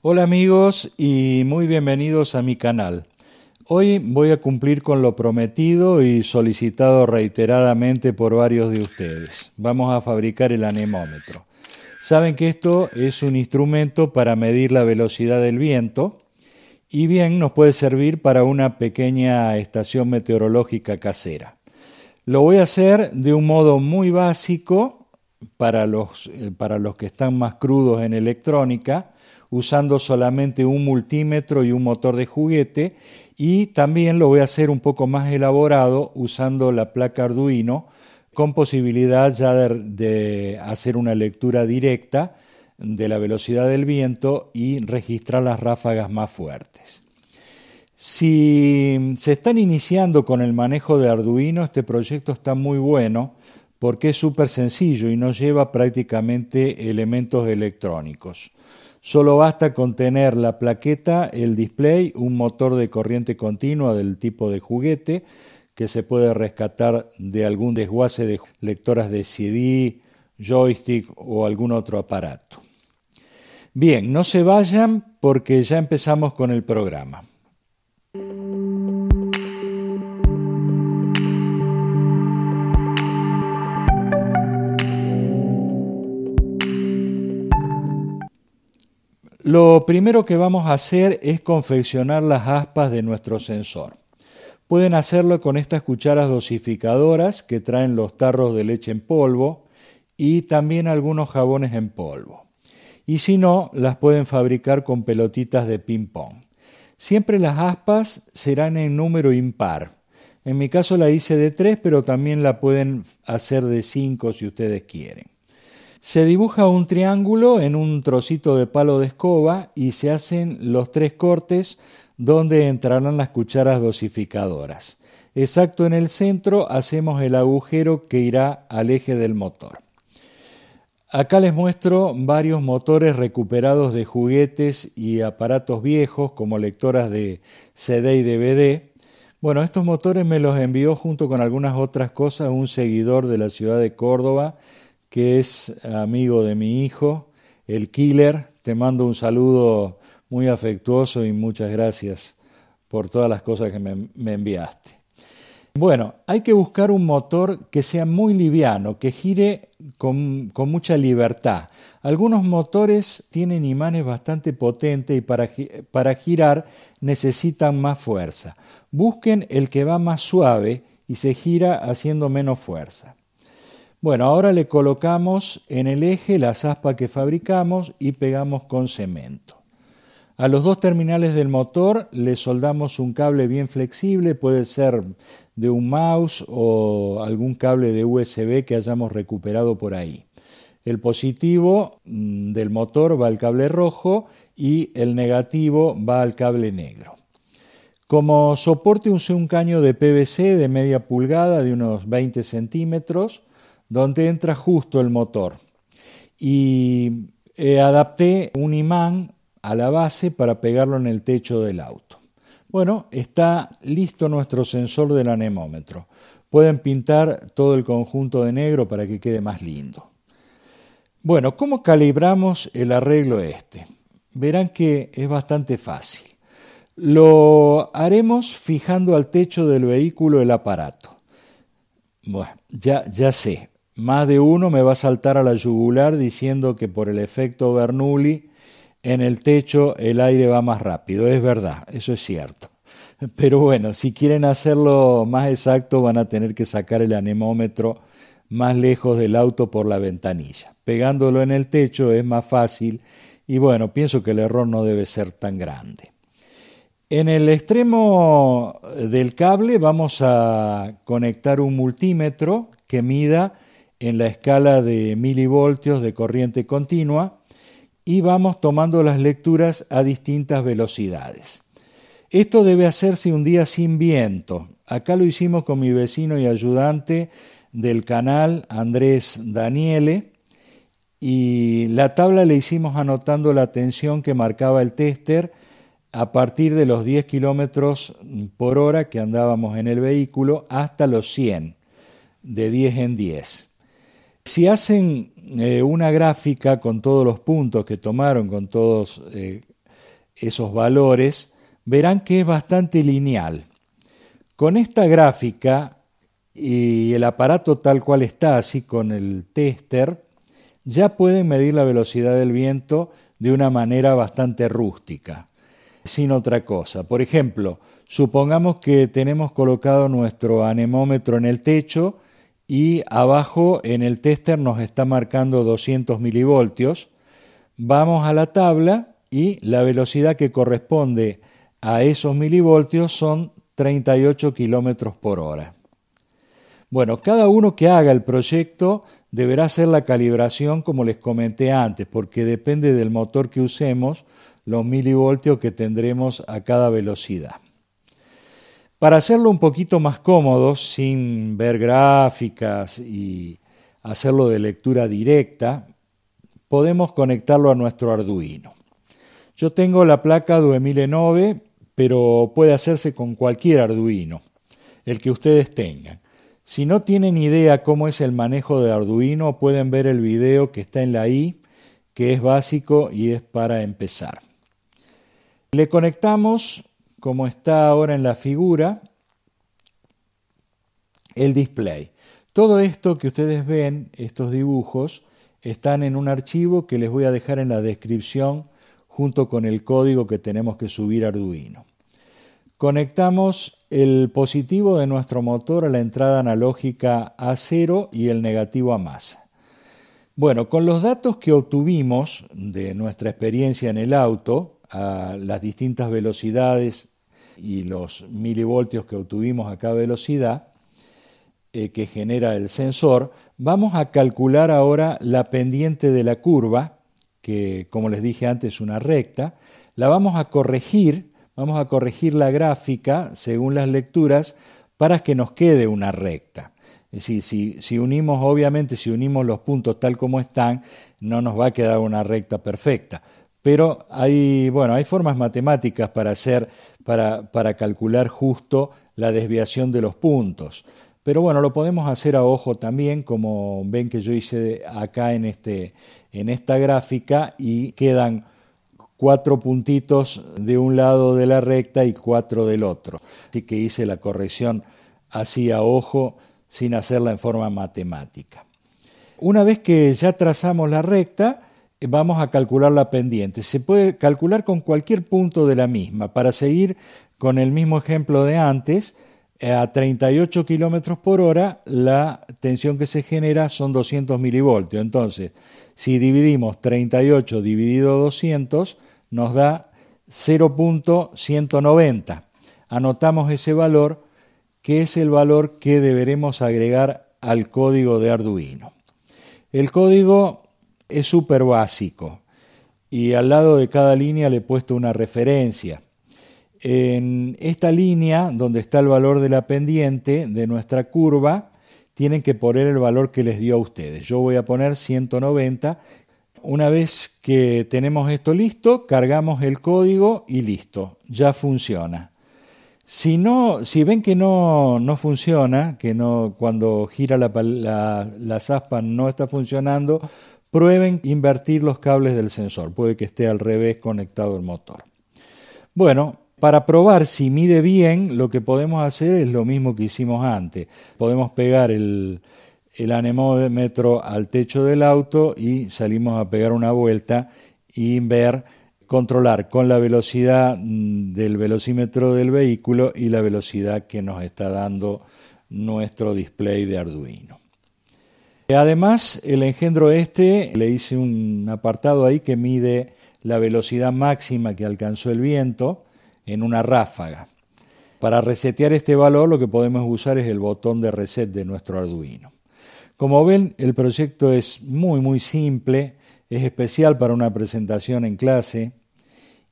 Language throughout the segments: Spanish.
Hola amigos y muy bienvenidos a mi canal. Hoy voy a cumplir con lo prometido y solicitado reiteradamente por varios de ustedes. Vamos a fabricar el anemómetro. Saben que esto es un instrumento para medir la velocidad del viento y bien nos puede servir para una pequeña estación meteorológica casera. Lo voy a hacer de un modo muy básico para los, eh, para los que están más crudos en electrónica usando solamente un multímetro y un motor de juguete y también lo voy a hacer un poco más elaborado usando la placa Arduino con posibilidad ya de, hacer una lectura directa de la velocidad del viento y registrar las ráfagas más fuertes. Si se están iniciando con el manejo de Arduino, este proyecto está muy bueno porque es súper sencillo y no lleva prácticamente elementos electrónicos. Solo basta con tener la plaqueta, el display, un motor de corriente continua del tipo de juguete que se puede rescatar de algún desguace de lectoras de CD, joystick o algún otro aparato. Bien, no se vayan porque ya empezamos con el programa. Lo primero que vamos a hacer es confeccionar las aspas de nuestro sensor. Pueden hacerlo con estas cucharas dosificadoras que traen los tarros de leche en polvo y también algunos jabones en polvo. Y si no, las pueden fabricar con pelotitas de ping-pong. Siempre las aspas serán en número impar. En mi caso la hice de 3, pero también la pueden hacer de 5 si ustedes quieren. Se dibuja un triángulo en un trocito de palo de escoba y se hacen los tres cortes donde entrarán las cucharas dosificadoras. Exacto en el centro hacemos el agujero que irá al eje del motor. Acá les muestro varios motores recuperados de juguetes y aparatos viejos como lectoras de CD y DVD. Bueno, estos motores me los envió junto con algunas otras cosas un seguidor de la ciudad de Córdoba que es amigo de mi hijo, el Killer. Te mando un saludo muy afectuoso y muchas gracias por todas las cosas que me, enviaste. Bueno, hay que buscar un motor que sea muy liviano, que gire con, mucha libertad. Algunos motores tienen imanes bastante potentes y para girar necesitan más fuerza. Busquen el que va más suave y se gira haciendo menos fuerza. Bueno, ahora le colocamos en el eje la aspas que fabricamos y pegamos con cemento. A los dos terminales del motor le soldamos un cable bien flexible, puede ser de un mouse o algún cable de USB que hayamos recuperado por ahí. El positivo mm, del motor va al cable rojo y el negativo va al cable negro. Como soporte usé un caño de PVC de media pulgada de unos 20 centímetros donde entra justo el motor. Y eh, adapté un imán a la base para pegarlo en el techo del auto. Bueno, está listo nuestro sensor del anemómetro. Pueden pintar todo el conjunto de negro para que quede más lindo. Bueno, ¿cómo calibramos el arreglo este? Verán que es bastante fácil. Lo haremos fijando al techo del vehículo el aparato. Bueno, ya, ya sé, más de uno me va a saltar a la yugular diciendo que por el efecto Bernoulli en el techo el aire va más rápido. Es verdad, eso es cierto. Pero bueno, si quieren hacerlo más exacto van a tener que sacar el anemómetro más lejos del auto por la ventanilla. Pegándolo en el techo es más fácil y bueno, pienso que el error no debe ser tan grande. En el extremo del cable vamos a conectar un multímetro que mida en la escala de milivoltios de corriente continua y vamos tomando las lecturas a distintas velocidades. Esto debe hacerse un día sin viento. Acá lo hicimos con mi vecino y ayudante del canal, Andrés Daniele, y la tabla le hicimos anotando la tensión que marcaba el tester a partir de los 10 kilómetros por hora que andábamos en el vehículo hasta los 100, de 10 en 10. Si hacen eh, una gráfica con todos los puntos que tomaron, con todos eh, esos valores, verán que es bastante lineal. Con esta gráfica y el aparato tal cual está, así con el tester, ya pueden medir la velocidad del viento de una manera bastante rústica, sin otra cosa. Por ejemplo, supongamos que tenemos colocado nuestro anemómetro en el techo y abajo en el tester nos está marcando 200 milivoltios. Vamos a la tabla y la velocidad que corresponde a esos milivoltios son 38 kilómetros por hora. Bueno, cada uno que haga el proyecto deberá hacer la calibración como les comenté antes, porque depende del motor que usemos los milivoltios que tendremos a cada velocidad. Para hacerlo un poquito más cómodo, sin ver gráficas y hacerlo de lectura directa, podemos conectarlo a nuestro Arduino. Yo tengo la placa 2009, pero puede hacerse con cualquier Arduino, el que ustedes tengan. Si no tienen idea cómo es el manejo de Arduino, pueden ver el video que está en la i, que es básico y es para empezar. Le conectamos como está ahora en la figura, el display. Todo esto que ustedes ven, estos dibujos, están en un archivo que les voy a dejar en la descripción junto con el código que tenemos que subir a Arduino. Conectamos el positivo de nuestro motor a la entrada analógica A0 y el negativo a masa. Bueno, con los datos que obtuvimos de nuestra experiencia en el auto, a las distintas velocidades y los milivoltios que obtuvimos a cada velocidad eh, que genera el sensor, vamos a calcular ahora la pendiente de la curva, que como les dije antes es una recta, la vamos a corregir, vamos a corregir la gráfica según las lecturas para que nos quede una recta. Es decir, si, si unimos, obviamente, si unimos los puntos tal como están, no nos va a quedar una recta perfecta, pero hay, bueno, hay formas matemáticas para, hacer, para, calcular justo la desviación de los puntos. Pero bueno, lo podemos hacer a ojo también, como ven que yo hice acá en, este, en esta gráfica, y quedan cuatro puntitos de un lado de la recta y cuatro del otro. Así que hice la corrección así a ojo, sin hacerla en forma matemática. Una vez que ya trazamos la recta, eh, vamos a calcular la pendiente. Se puede calcular con cualquier punto de la misma. Para seguir con el mismo ejemplo de antes, eh, a 38 kilómetros por hora, la tensión que se genera son 200 milivoltios. Entonces, si dividimos 38 dividido 200, nos da 0.190. Anotamos ese valor, que es el valor que deberemos agregar al código de Arduino. El código es súper básico. Y al lado de cada línea le he puesto una referencia. En esta línea, donde está el valor de la pendiente de nuestra curva, tienen que poner el valor que les dio a ustedes. Yo voy a poner 190. Una vez que tenemos esto listo, cargamos el código y listo, ya funciona. Si, no, si ven que no, no funciona, que no, cuando gira la, la, la zaspa no está funcionando, Prueben invertir los cables del sensor, puede que esté al revés conectado el motor. Bueno, para probar si mide bien, lo que podemos hacer es lo mismo que hicimos antes. Podemos pegar el, anemómetro al techo del auto y salimos a pegar una vuelta y ver, controlar con la velocidad mm, del velocímetro del vehículo y la velocidad que nos está dando nuestro display de Arduino. Eh, además, el engendro este, le hice un apartado ahí que mide la velocidad máxima que alcanzó el viento en una ráfaga. Para resetear este valor lo que podemos usar es el botón de reset de nuestro Arduino. Como ven, el proyecto es muy muy simple, es especial para una presentación en clase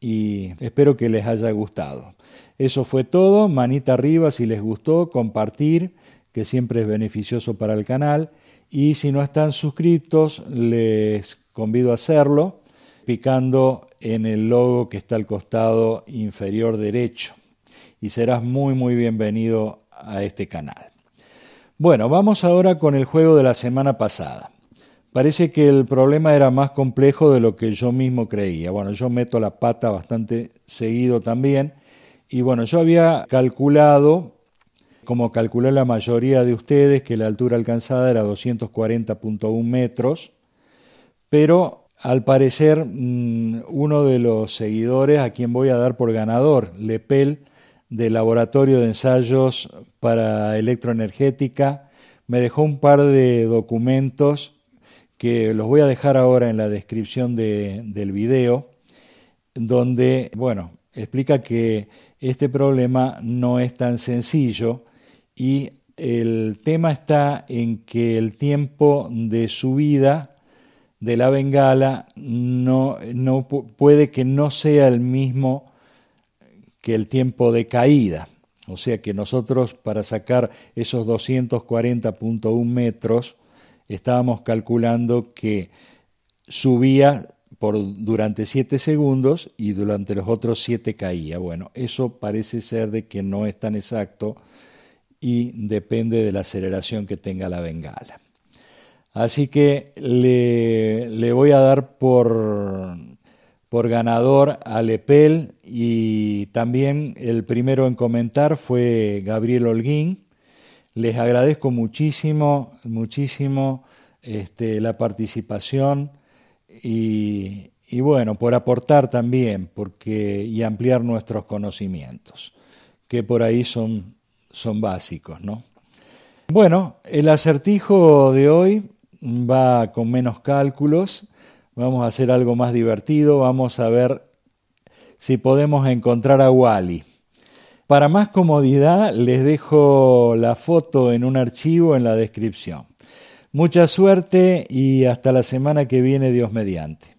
y espero que les haya gustado. Eso fue todo, manita arriba si les gustó, compartir, que siempre es beneficioso para el canal y si no están suscritos les convido a hacerlo picando en el logo que está al costado inferior derecho y serás muy muy bienvenido a este canal. Bueno, vamos ahora con el juego de la semana pasada. Parece que el problema era más complejo de lo que yo mismo creía. Bueno, yo meto la pata bastante seguido también. Y bueno, yo había calculado como calculó la mayoría de ustedes, que la altura alcanzada era 240.1 metros, pero al parecer mm, uno de los seguidores a quien voy a dar por ganador, Lepel, del Laboratorio de Ensayos para Electroenergética, me dejó un par de documentos que los voy a dejar ahora en la descripción del video, donde, bueno, explica que este problema no es tan sencillo y el tema está en que el tiempo de subida de la bengala no, puede que no sea el mismo que el tiempo de caída. O sea que nosotros para sacar esos 240.1 metros estábamos calculando que subía por, durante 7 segundos y durante los otros 7 caía. Bueno, eso parece ser de que no es tan exacto y depende de la aceleración que tenga la bengala. Así que le, voy a dar por, por ganador a Lepel y también el primero en comentar fue Gabriel Holguín. Les agradezco muchísimo, muchísimo este, la participación y, y, bueno, por aportar también porque, y ampliar nuestros conocimientos, que por ahí son son básicos, ¿no? Bueno, el acertijo de hoy va con menos cálculos, vamos a hacer algo más divertido, vamos a ver si podemos encontrar a Wally. Para más comodidad les dejo la foto en un archivo en la descripción. Mucha suerte y hasta la semana que viene, Dios mediante.